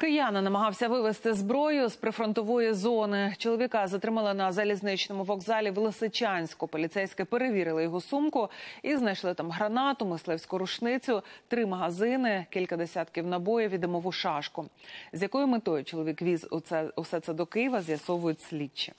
Кияна намагався вивезти зброю з прифронтової зони. Чоловіка затримали на залізничному вокзалі в Лисичанську. Поліцейські перевірили його сумку і знайшли там гранату, мисливську рушницю, три магазини, кілька десятків набоїв і димову шашку. З якою метою чоловік віз усе це до Києва, з'ясовують слідчі.